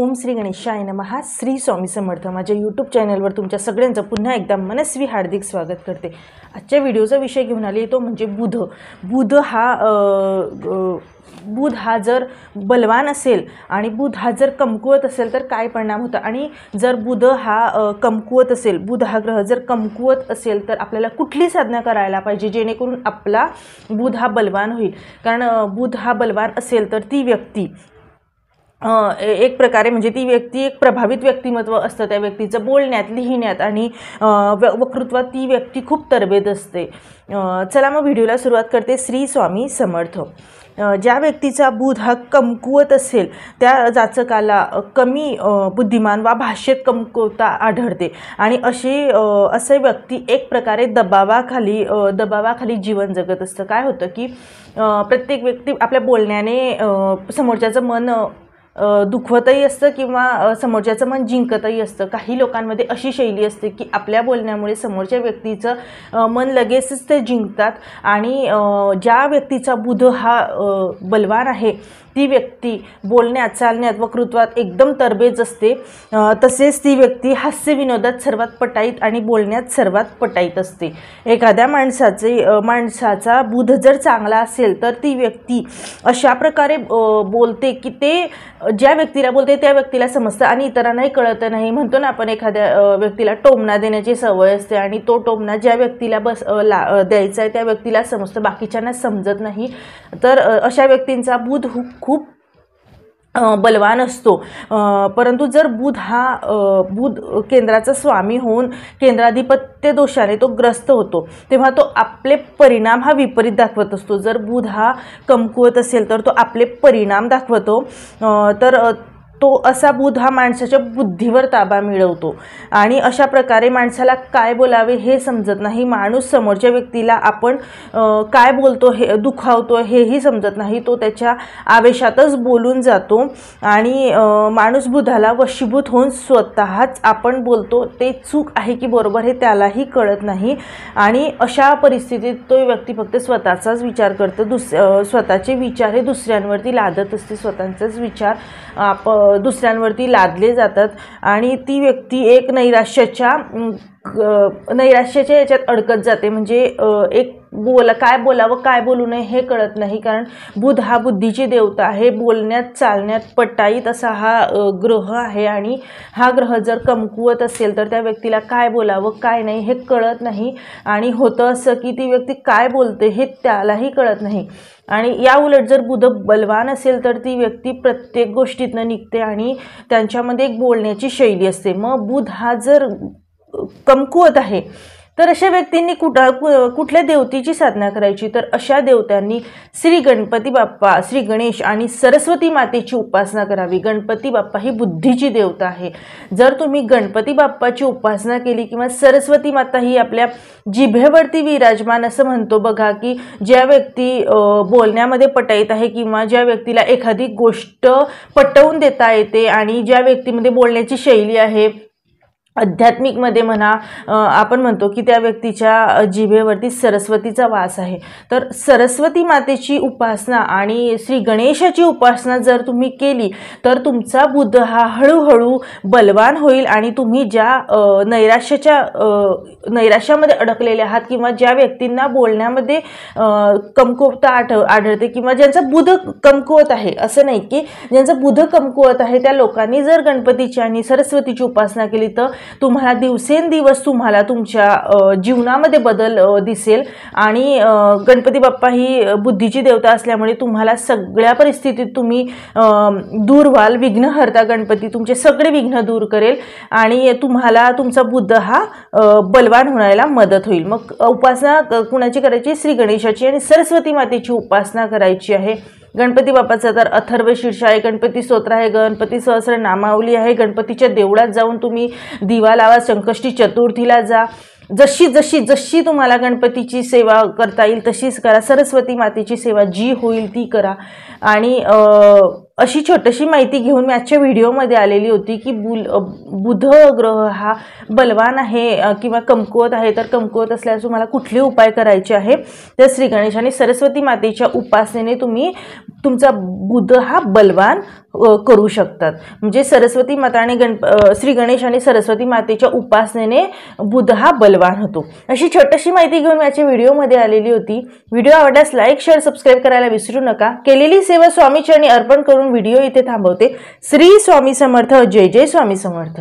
ओम श्री गणेशाय हा श्री स्वामी समर्थ माझ्या यूट्यूब चॅनलवर तुमच्या सगळ्यांचं पुन्हा एकदा मनस्वी हार्दिक स्वागत करते आजच्या व्हिडिओचा विषय घेऊन आली तो म्हणजे बुध बुध हा बुध हा जर बलवान असेल आणि बुध हा जर कमकुवत असेल तर काय परिणाम होता आणि जर बुध हा कमकुवत असेल बुध हा ग्रह जर कमकुवत असेल तर आपल्याला कुठली साधना करायला पाहिजे जेणेकरून आपला बुध हा बलवान होईल कारण बुध हा बलवान असेल तर ती व्यक्ती एक प्रकारे म्हणजे ती व्यक्ती एक प्रभावित व्यक्तिमत्व असतं त्या व्यक्तीचं बोलण्यात लिहिण्यात आणि वक्तृत्वात ती व्यक्ती खूप तरबेद असते चला मग व्हिडिओला सुरुवात करते श्री स्वामी समर्थ ज्या व्यक्तीचा बुध हा कमकुवत असेल त्या जाचकाला कमी बुद्धिमान वा भाषेत कमकुवता आढळते आणि अशी असे व्यक्ती एक प्रकारे दबावाखाली दबावाखाली जीवन जगत असतं काय होतं की प्रत्येक व्यक्ती आपल्या बोलण्याने समोरच्याचं मन दुखवतही असतं किंवा समोरच्याचं मन जिंकतही असतं काही लोकांमध्ये अशी शैली असते की आपल्या बोलण्यामुळे समोरच्या व्यक्तीचं मन लगेचच ते जिंकतात आणि ज्या व्यक्तीचा बुध हा बलवान आहे ती व्यक्ती बोलण्यात चालण्यात व कृत्वात एकदम तरबेज असते तसेच ती व्यक्ती हास्यविनोदात सर्वात पटाईत आणि बोलण्यात सर्वात पटाईत असते एखाद्या माणसाचे माणसाचा बुध जर चांगला असेल तर ती व्यक्ती अशा प्रकारे बोलते की ते ज्या व्यक्तीला बोलते त्या व्यक्तीला समजतं आणि इतरांनाही कळत नाही म्हणतो ना आपण एखाद्या व्यक्तीला टोमणा देण्याची सवय असते आणि तो टोमणा ज्या व्यक्तीला बस ला द्यायचा आहे त्या व्यक्तीला समजतं बाकीच्यांना समजत नाही तर अशा व्यक्तींचा बुध खूप बलवान असतो परंतु जर बुध हा बुध केंद्राचा स्वामी होऊन केंद्राधिपत्य दोषाने तो ग्रस्त होतो तेव्हा तो आपले परिणाम हा विपरीत दाखवत असतो जर बुध हा कमकुवत असेल तर तो आपले परिणाम दाखवतो तर तो असा बुध हा माणसाच्या बुद्धीवर ताबा मिळवतो आणि अशा प्रकारे माणसाला काय बोलावे हे समजत नाही माणूस समोरच्या व्यक्तीला आपण काय बोलतो हे दुखावतो हेही समजत नाही तो त्याच्या आवेशातच बोलून जातो आणि माणूस बुधाला वशीभूत होऊन स्वतःच आपण बोलतो ते चूक आहे की बरोबर हे त्यालाही कळत नाही आणि अशा परिस्थितीत तो व्यक्ती फक्त स्वतःचाच विचार करतो दुस स्वतःचे विचार हे दुसऱ्यांवरती लादत असते स्वतःचाच विचार आप दुसऱ्यांवरती लादले जातात आणि ती व्यक्ती एक नैराश्याच्या नैराश्याच्या याच्यात अडकत जाते म्हणजे एक बोला काय बोलावं काय बोलू नये हे कळत नाही कारण बुध हा बुद्धीची देवता आहे बोलण्यात चालण्यात पटाईत असा हा ग्रह आहे आणि हा ग्रह जर कमकुवत असेल तर त्या व्यक्तीला काय बोलावं काय नाही हे कळत नाही आणि होतं असं की ती व्यक्ती काय बोलते हे त्यालाही कळत नाही आणि या उलट जर बुध बलवान असेल तर ती व्यक्ती प्रत्येक गोष्टीतनं निघते आणि त्यांच्यामध्ये एक बोलण्याची शैली असते मग बुध हा जर कमकुवत आहे तर अशा व्यक्तींनी कुठ कुठल्या देवतेची साधना करायची तर अशा देवतांनी श्री गणपती बाप्पा श्री गणेश आणि सरस्वती मातेची उपासना करावी गणपती बाप्पा ही बुद्धीची देवता आहे जर तुम्ही गणपती बाप्पाची उपासना केली किंवा सरस्वती माता ही आपल्या जिभेवरती विराजमान असं म्हणतो बघा की ज्या व्यक्ती बोलण्यामध्ये पटायत आहे किंवा ज्या व्यक्तीला एखादी गोष्ट पटवून देता येते आणि ज्या व्यक्तीमध्ये बोलण्याची शैली आहे आध्यात्मिकमध्ये म्हणा आपण म्हणतो की त्या व्यक्तीच्या जिभेवरती सरस्वतीचा वास आहे तर सरस्वती मातेची उपासना आणि श्री गणेशाची उपासना जर तुम्ही केली तर तुमचा बुद्ध हा हळूहळू बलवान होईल आणि तुम्ही ज्या नैराश्याच्या नैराश्यामध्ये अडकलेले आहात किंवा ज्या व्यक्तींना बोलण्यामध्ये कमकुवता आठ आढळते किंवा ज्यांचा बुध कमकुवत आहे असं नाही की ज्यांचं बुध कमकुवत आहे त्या लोकांनी जर गणपतीची आणि सरस्वतीची उपासना केली तर तुम्हाला दिवसेंदिवस तुम्हाला तुमच्या जीवनामध्ये बदल दिसेल आणि गणपती बाप्पा ही बुद्धीची देवता असल्यामुळे तुम्हाला सगळ्या परिस्थितीत तुम्ही दूर व्हाल विघ्नहर्ता गणपती तुमचे सगळे विघ्न दूर करेल आणि तुम्हाला तुमचा बुद्ध हा बलवान होण्याला मदत होईल मग उपासना कुणाची करायची श्री गणेशाची आणि सरस्वती मातेची उपासना करायची आहे गणपती बाप्पाचं तर अथर्व शीर्ष आहे गणपती स्तोत्र आहे गणपती सहस्र नामावली आहे गणपतीच्या देवळात जाऊन तुम्ही दिवा लावा संकष्टी चतुर्थीला जा जशी जशी जशी तुम्हाला गणपतीची सेवा करता येईल तशीच करा सरस्वती मातेची सेवा जी होईल ती करा आणि अशी छोटीशी माहिती घेऊन मी आजच्या व्हिडिओमध्ये आलेली होती की बुल बुध ग्रह हा बलवान आहे किंवा कमकुवत आहे तर कमकुवत असल्यास तुम्हाला कुठले उपाय करायचे आहे तर श्री गणेश आणि सरस्वती मातेच्या उपासनेने तुम्ही तुमचा बुध हा बलवान करू शकतात म्हणजे सरस्वती माता आणि गण श्री गणेश आणि सरस्वती मातेच्या उपासनेने बुध हा बलवान होतो अशी छोटीशी माहिती घेऊन मी आजच्या व्हिडिओमध्ये आलेली होती व्हिडिओ आवडल्यास लाईक शेअर सबस्क्राईब करायला विसरू नका केलेली सेवा स्वामीचरणी अर्पण करून व्हिडिओ इथे थांबवते श्री स्वामी समर्थ जय जय स्वामी समर्थ